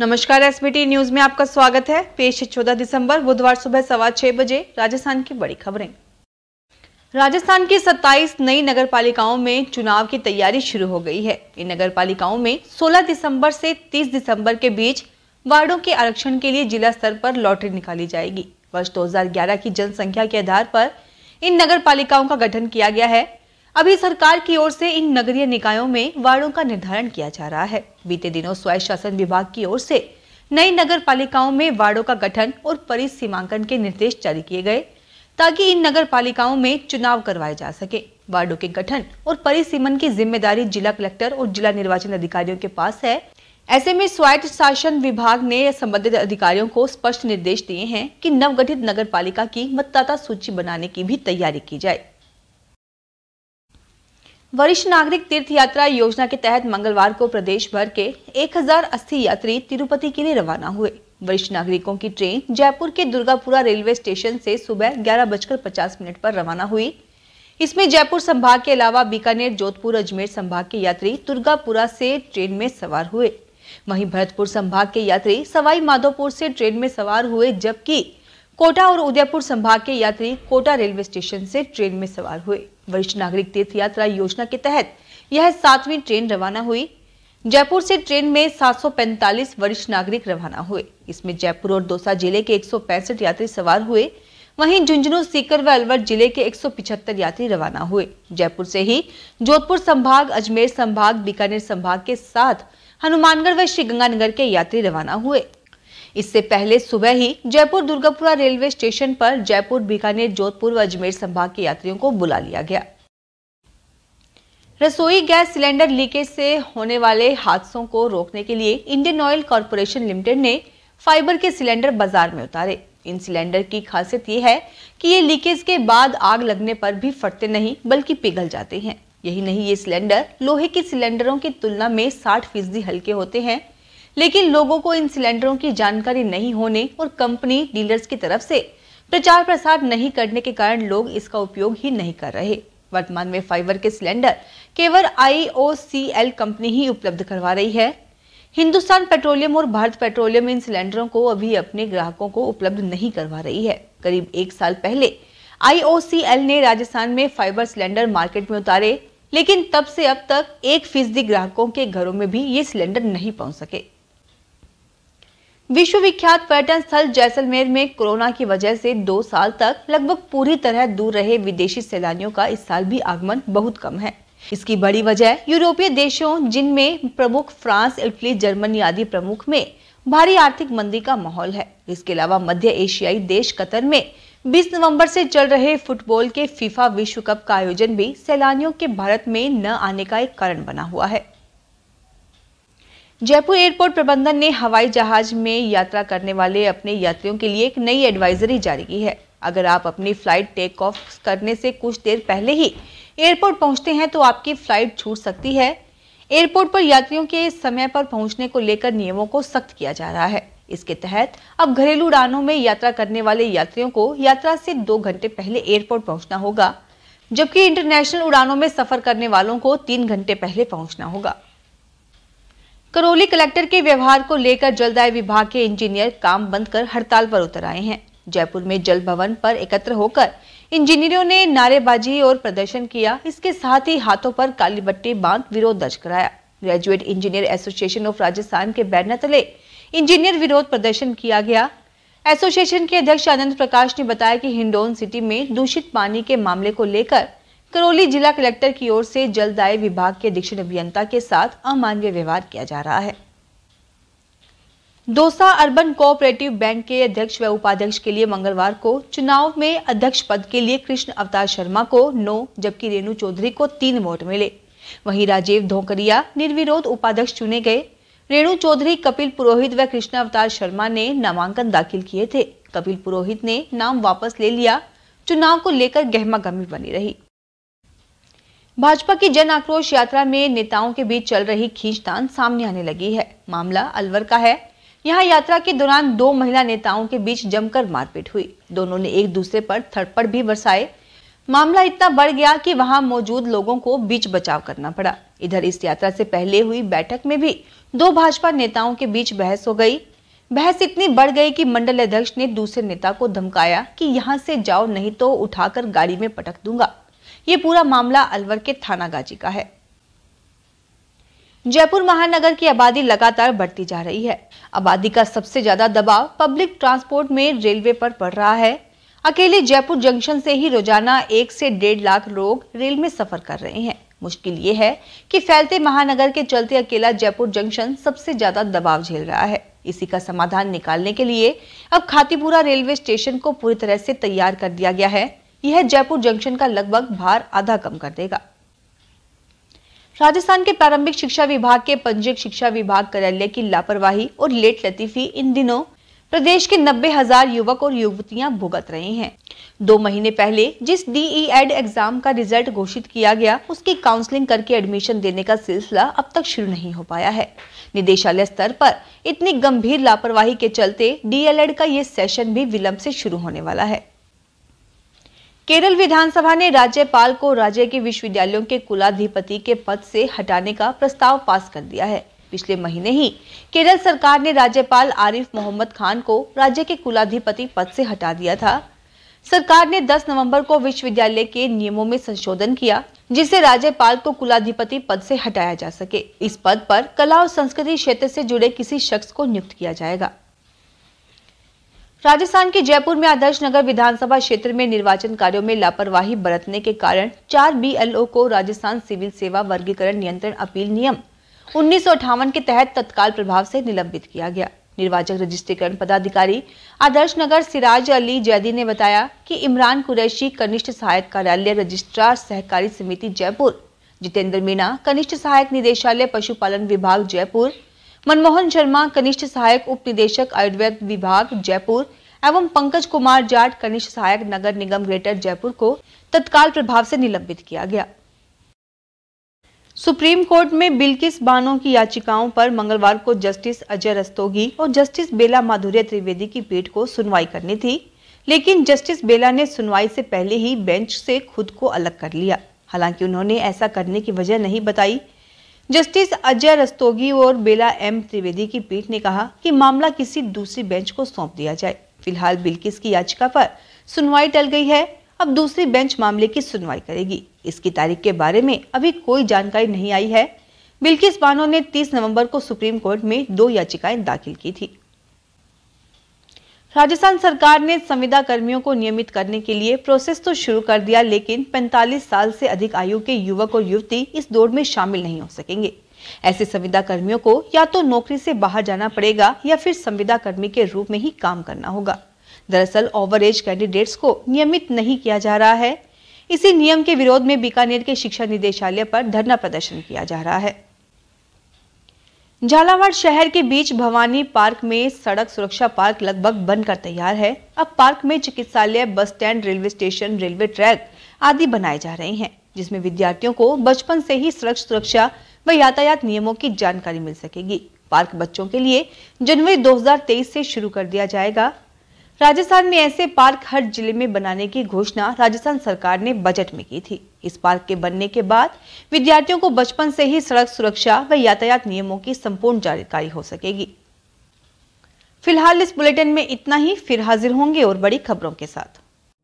नमस्कार SBT news में आपका स्वागत है पेश 14 दिसंबर बुधवार सुबह सवा छह बजे राजस्थान की बड़ी खबरें राजस्थान की 27 नई नगर पालिकाओं में चुनाव की तैयारी शुरू हो गई है इन नगर पालिकाओं में 16 दिसंबर से 30 दिसंबर के बीच वार्डो के आरक्षण के लिए जिला स्तर पर लॉटरी निकाली जाएगी वर्ष दो की जनसंख्या के आधार पर इन नगर पालिकाओं का गठन किया गया है अभी सरकार की ओर से इन नगरीय निकायों में वार्डों का निर्धारण किया जा रहा है बीते दिनों स्वायत्त शासन विभाग की ओर से नई नगर पालिकाओं में वार्डों का गठन और परिसीमांकन के निर्देश जारी किए गए ताकि इन नगर पालिकाओं में चुनाव करवाए जा सके वार्डो के गठन और परिसीमन की जिम्मेदारी जिला कलेक्टर और जिला निर्वाचन अधिकारियों के पास है ऐसे में स्वायत्त शासन विभाग ने संबंधित अधिकारियों को स्पष्ट निर्देश दिए हैं कि नवगठित नगर पालिका की मतदाता सूची बनाने की भी तैयारी की जाए वरिष्ठ नागरिक तीर्थ यात्रा योजना के तहत मंगलवार को प्रदेश भर के 1080 यात्री तिरुपति के लिए रवाना हुए वरिष्ठ नागरिकों की ट्रेन जयपुर के दुर्गापुरा रेलवे स्टेशन से सुबह ग्यारह बजकर पचास मिनट पर रवाना हुई इसमें जयपुर संभाग के अलावा बीकानेर जोधपुर अजमेर संभाग के यात्री दुर्गापुरा से ट्रेन में सवार हुए वहीं भरतपुर संभाग के यात्री सवाई माधोपुर से ट्रेन में सवार हुए जबकि कोटा और उदयपुर संभाग के यात्री कोटा रेलवे स्टेशन से ट्रेन में सवार हुए वरिष्ठ नागरिक तीर्थ यात्रा योजना के तहत यह सातवीं ट्रेन रवाना हुई जयपुर से ट्रेन में 745 वरिष्ठ नागरिक रवाना हुए इसमें जयपुर और दौसा जिले के एक यात्री सवार हुए वहीं झुंझुनू सीकर व अलवर जिले के 175 यात्री रवाना हुए जयपुर से ही जोधपुर संभाग अजमेर संभाग बीकानेर संभाग के साथ हनुमानगढ़ व श्रीगंगानगर के यात्री रवाना हुए इससे पहले सुबह ही जयपुर दुर्गापुरा रेलवे स्टेशन पर जयपुर बीकानेर जोधपुर व अजमेर संभाग के यात्रियों को बुला लिया गया रसोई गैस सिलेंडर लीकेज से होने वाले हादसों को रोकने के लिए इंडियन ऑयल कॉरपोरेशन लिमिटेड ने फाइबर के सिलेंडर बाजार में उतारे इन सिलेंडर की खासियत ये है कि ये लीकेज के बाद आग लगने पर भी फटते नहीं बल्कि पिघल जाते हैं यही नहीं ये सिलेंडर लोहे के सिलेंडरों की तुलना में 60 फीसदी हल्के होते हैं लेकिन लोगों को इन सिलेंडरों की जानकारी नहीं होने और कंपनी डीलर्स की तरफ से प्रचार प्रसार नहीं करने के कारण लोग इसका उपयोग ही नहीं कर रहे वर्तमान में फाइबर के सिलेंडर केवल आईओसीएल कंपनी ही उपलब्ध करवा रही है हिंदुस्तान पेट्रोलियम और भारत पेट्रोलियम इन सिलेंडरों को अभी अपने ग्राहकों को उपलब्ध नहीं करवा रही है करीब एक साल पहले आईओसीएल ने राजस्थान में फाइबर सिलेंडर मार्केट में उतारे लेकिन तब से अब तक एक फीसदी ग्राहकों के घरों में भी ये सिलेंडर नहीं पहुंच सके विश्वविख्यात पर्यटन स्थल जैसलमेर में कोरोना की वजह से दो साल तक लगभग पूरी तरह दूर रहे विदेशी सैलानियों का इस साल भी आगमन बहुत कम है इसकी बड़ी वजह यूरोपीय देशों जिनमें प्रमुख फ्रांस इटली जर्मनी आदि प्रमुख में भारी आर्थिक मंदी का माहौल है इसके अलावा मध्य एशियाई देश कतर में 20 नवंबर से चल रहे फुटबॉल के फीफा विश्व कप का आयोजन भी सैलानियों के भारत में न आने का एक कारण बना हुआ है जयपुर एयरपोर्ट प्रबंधन ने हवाई जहाज में यात्रा करने वाले अपने यात्रियों के लिए एक नई एडवाइजरी जारी की है अगर आप अपनी फ्लाइट टेक ऑफ करने से कुछ देर पहले ही एयरपोर्ट पहुंचते हैं तो आपकी फ्लाइट छूट सकती है एयरपोर्ट पर यात्रियों के समय पर पहुंचने को लेकर नियमों को सख्त किया जा रहा है इसके तहत अब घरेलू उड़ानों में यात्रा करने वाले यात्रियों को यात्रा से दो घंटे पहले एयरपोर्ट पहुंचना होगा जबकि इंटरनेशनल उड़ानों में सफर करने वालों को तीन घंटे पहले पहुंचना होगा करौली कलेक्टर के व्यवहार को लेकर जलदाय विभाग के इंजीनियर काम बंद कर हड़ताल पर उतर आए हैं जयपुर में जल भवन पर एकत्र होकर इंजीनियरों ने नारेबाजी और प्रदर्शन किया इसके साथ ही हाथों पर काली बट्टी बांध विरोध दर्ज कराया graduate engineer association of Rajasthan के बैनर तले इंजीनियर विरोध प्रदर्शन किया गया एसोसिएशन के अध्यक्ष आनंद प्रकाश ने बताया कि हिंडोन सिटी में दूषित पानी के मामले को लेकर करौली जिला कलेक्टर की ओर से जलदाय विभाग के अधीक्षण अभियंता के साथ अमानवीय व्यवहार किया जा रहा है दोसा अर्बन कोऑपरेटिव बैंक के अध्यक्ष व उपाध्यक्ष के लिए मंगलवार को चुनाव में अध्यक्ष पद के लिए कृष्ण अवतार शर्मा को नौ जबकि रेणु चौधरी को तीन वोट मिले वहीं राजीव धोकरिया निर्विरोध उपाध्यक्ष चुने गए रेणु चौधरी कपिल पुरोहित व कृष्ण अवतार शर्मा ने नामांकन दाखिल किए थे कपिल पुरोहित ने नाम वापस ले लिया चुनाव को लेकर गहमागहमी बनी रही भाजपा की जन आक्रोश यात्रा में नेताओं के बीच चल रही खींचतान सामने आने लगी है मामला अलवर का है यहाँ यात्रा के दौरान दो महिला नेताओं के बीच जमकर मारपीट हुई दोनों ने एक दूसरे पर थड़पड़ भी बरसाए मामला इतना बढ़ गया कि वहां मौजूद लोगों को बीच बचाव करना पड़ा इधर इस यात्रा से पहले हुई बैठक में भी दो भाजपा नेताओं के बीच बहस हो गई बहस इतनी बढ़ गई कि मंडल अध्यक्ष ने दूसरे नेता को धमकाया कि यहाँ से जाओ नहीं तो उठाकर गाड़ी में पटक दूंगा ये पूरा मामला अलवर के थाना गाजी का है जयपुर महानगर की आबादी लगातार बढ़ती जा रही है आबादी का सबसे ज्यादा दबाव पब्लिक ट्रांसपोर्ट में रेलवे पर पड़ रहा है अकेले जयपुर जंक्शन से ही रोजाना एक से डेढ़ लाख लोग रेल में सफर कर रहे हैं मुश्किल ये है कि फैलते महानगर के चलते अकेला जयपुर जंक्शन सबसे ज्यादा दबाव झेल रहा है इसी का समाधान निकालने के लिए अब खातीपुरा रेलवे स्टेशन को पूरी तरह से तैयार कर दिया गया है यह जयपुर जंक्शन का लगभग भार आधा कम कर देगा राजस्थान के प्रारंभिक शिक्षा विभाग के पंजीक शिक्षा विभाग कार्यालय की लापरवाही और लेट लतीफी इन दिनों प्रदेश के नब्बे हजार युवक और युवतियां भुगत रहे हैं दो महीने पहले जिस डीई एड एग्जाम का रिजल्ट घोषित किया गया उसकी काउंसलिंग करके एडमिशन देने का सिलसिला अब तक शुरू नहीं हो पाया है निदेशालय स्तर पर इतनी गंभीर लापरवाही के चलते डीएलएड e का ये सेशन भी विलंब से शुरू होने वाला है केरल विधानसभा ने राज्यपाल को राज्य के विश्वविद्यालयों के कुलाधिपति के पद से हटाने का प्रस्ताव पास कर दिया है पिछले महीने ही केरल सरकार ने राज्यपाल आरिफ मोहम्मद खान को राज्य के कुलाधिपति पद से हटा दिया था सरकार ने 10 नवंबर को विश्वविद्यालय के नियमों में संशोधन किया जिससे राज्यपाल को कुलाधिपति पद से हटाया जा सके इस पद पर कला और संस्कृति क्षेत्र से जुड़े किसी शख्स को नियुक्त किया जाएगा राजस्थान के जयपुर में आदर्श नगर विधानसभा क्षेत्र में निर्वाचन कार्यों में लापरवाही बरतने के कारण चार बीएलओ को राजस्थान सिविल सेवा वर्गीकरण नियंत्रण अपील नियम उन्नीस के तहत तत्काल प्रभाव से निलंबित किया गया निर्वाचक रजिस्ट्रीकरण पदाधिकारी आदर्श नगर सिराज अली जैदी ने बताया कि इमरान कुरैशी कनिष्ठ सहायक कार्यालय रजिस्ट्रार सहकारी समिति जयपुर जितेंद्र मीणा कनिष्ठ सहायक निदेशालय पशुपालन विभाग जयपुर मनमोहन शर्मा कनिष्ठ सहायक उप निदेशक आयुर्वेद विभाग जयपुर एवं पंकज कुमार जाट कनिष्ठ सहायक नगर निगम ग्रेटर जयपुर को तत्काल प्रभाव से निलंबित किया गया सुप्रीम कोर्ट में बिल्किस बानो की याचिकाओं पर मंगलवार को जस्टिस अजय रस्तोगी और जस्टिस बेला माधुर्य त्रिवेदी की पीठ को सुनवाई करनी थी लेकिन जस्टिस बेला ने सुनवाई से पहले ही बेंच से खुद को अलग कर लिया हालांकि उन्होंने ऐसा करने की वजह नहीं बताई जस्टिस अजय रस्तोगी और बेला एम त्रिवेदी की पीठ ने कहा कि मामला किसी दूसरी बेंच को सौंप दिया जाए फिलहाल बिल्किस की याचिका पर सुनवाई टल गई है अब दूसरी बेंच मामले की सुनवाई करेगी इसकी तारीख के बारे में अभी कोई जानकारी नहीं आई है बिल्किस बानो ने 30 नवंबर को सुप्रीम कोर्ट में दो याचिकाएं दाखिल की थी राजस्थान सरकार ने संविदा कर्मियों को नियमित करने के लिए प्रोसेस तो शुरू कर दिया लेकिन 45 साल से अधिक आयु के युवक और युवती इस दौड़ में शामिल नहीं हो सकेंगे ऐसे संविदा कर्मियों को या तो नौकरी से बाहर जाना पड़ेगा या फिर संविदा कर्मी के रूप में ही काम करना होगा दरअसल ओवर एज कैंडिडेट्स को नियमित नहीं किया जा रहा है इसी नियम के विरोध में बीकानेर के शिक्षा निदेशालय पर धरना प्रदर्शन किया जा रहा है झालावाड़ शहर के बीच भवानी पार्क में सड़क सुरक्षा पार्क लगभग बनकर तैयार है अब पार्क में चिकित्सालय bus stand railway station railway track आदि बनाए जा रहे हैं जिसमें विद्यार्थियों को बचपन से ही सड़क सुरक्षा व यातायात नियमों की जानकारी मिल सकेगी पार्क बच्चों के लिए जनवरी 2023 से शुरू कर दिया जाएगा राजस्थान में ऐसे पार्क हर जिले में बनाने की घोषणा राजस्थान सरकार ने बजट में की थी इस पार्क के बनने के बाद विद्यार्थियों को बचपन से ही सड़क सुरक्षा व यातायात नियमों की संपूर्ण जानकारी हो सकेगी फिलहाल इस बुलेटिन में इतना ही फिर हाजिर होंगे और बड़ी खबरों के साथ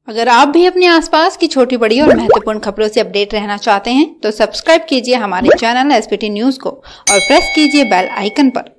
अगर आप भी अपने आसपास की छोटी बड़ी और महत्वपूर्ण खबरों से अपडेट रहना चाहते हैं तो सब्सक्राइब कीजिए हमारे चैनल एस न्यूज को और प्रेस कीजिए बेल आइकन पर